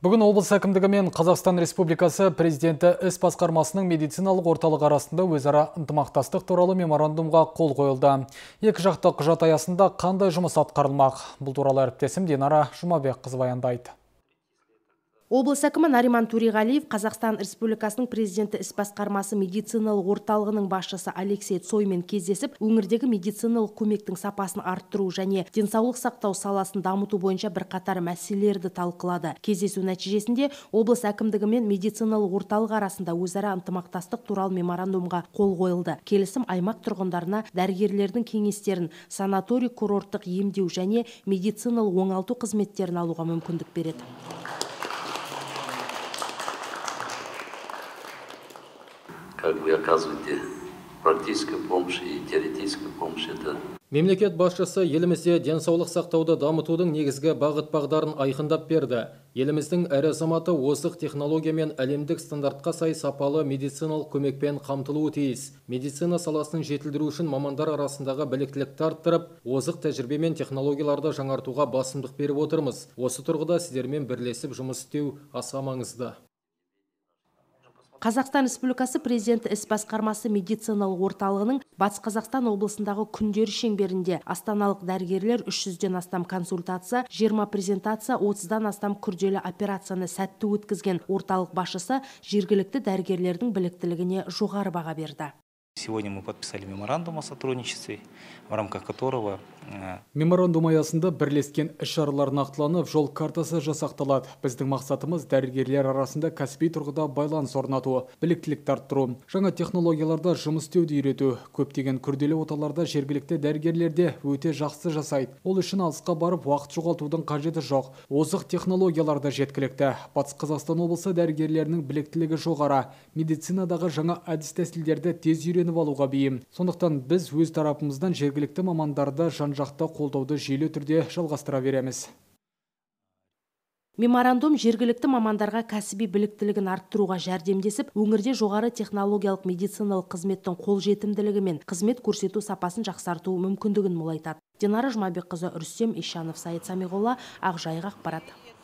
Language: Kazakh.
Бүгін облыс әкімдігі мен Қазақстан Республикасы президенті іс басқармасының медициналық орталығы арасында өзара ынтымақтастық туралы меморандумға қол қойылды. Екі жақты құжат аясында қандай жұмыс атқарылмақ? Бұл туралы әріптесім Динара Жұмабек қыз баяндайды облыс әкімі нариман төреғалиев қазақстан республикасының президенті іс басқармасы медициналық орталығының басшысы алексей цоймен кездесіп өңірдегі медициналық көмектің сапасын арттыру және денсаулық сақтау саласын дамыту бойынша бірқатар мәселелерді талқылады кездесу нәтижесінде облыс әкімдігі мен медициналық орталық арасында өзара ынтымақтастық туралы меморандумға қол қойылды келісім аймақ тұрғындарына дәрігерлердің кеңестерін санаторий курорттық емдеу және медициналық оңалту қызметтерін алуға мүмкіндік береді как бы оказываете практическую помощь и теоретическую помощь. Это мемлекет басшысы елімізде денсаулық сақтауды дамытудың негізгі бағыт бағдарын айқындап берді еліміздің әр азаматы озық технологиямен әлемдік стандартқа сай сапалы медициналық көмекпен қамтылуы тиіс медицина саласын жетілдіру үшін мамандар арасындағы біліктілікті арттырып озық тәжірибе мен технологияларды жаңартуға басымдық беріп отырмыз осы тұрғыда сіздермен бірлесіп жұмыс істеу аса маңызды қазақстан республикасы президенті іс басқармасы медициналық орталығының батыс қазақстан облысындағы күндері шеңберінде астаналық дәрігерлер 300-ден астам консультация 20 презентация 30 отыздан астам күрделі операцияны сәтті өткізген орталық басшысы жергілікті дәрігерлердің біліктілігіне жоғары баға берді сегодня мы подписали меморандум о сотрудничестве в рамках которого Ә. меморандум аясында бірлескен іс шаралар нақтыланып жол картасы жасақталады біздің мақсатымыз дәрігерлер арасында кәсіби тұрғыда байланыс орнату біліктілікті арттыру жаңа технологияларда жұмыс істеуді үйрету көптеген күрделі оталарда жергілікті дәрігерлер де өте жақсы жасайды ол үшін алысқа барып уақыт жоғалтудың қажеті жоқ озық технологиялар да жеткілікті батыс қазақстан облысы дәрігерлерінің біліктілігі жоғары медицинадағы жаңа әдіс тәсілдерді тез үйреніп алуға бейім сондықтан біз өз тарапымыздан жергілікті мамандарды жан жақты қолдауды жүйелі түрде жалғастыра береміз меморандум жергілікті мамандарға кәсіби біліктілігін арттыруға жәрдемдесіп өңірде жоғары технологиялық медициналық қызметтің жетімділігі мен қызмет көрсету сапасын жақсарту мүмкіндігін молайтады динара қызы рүстем ишанов саид самиғолла ақжайық ақпарат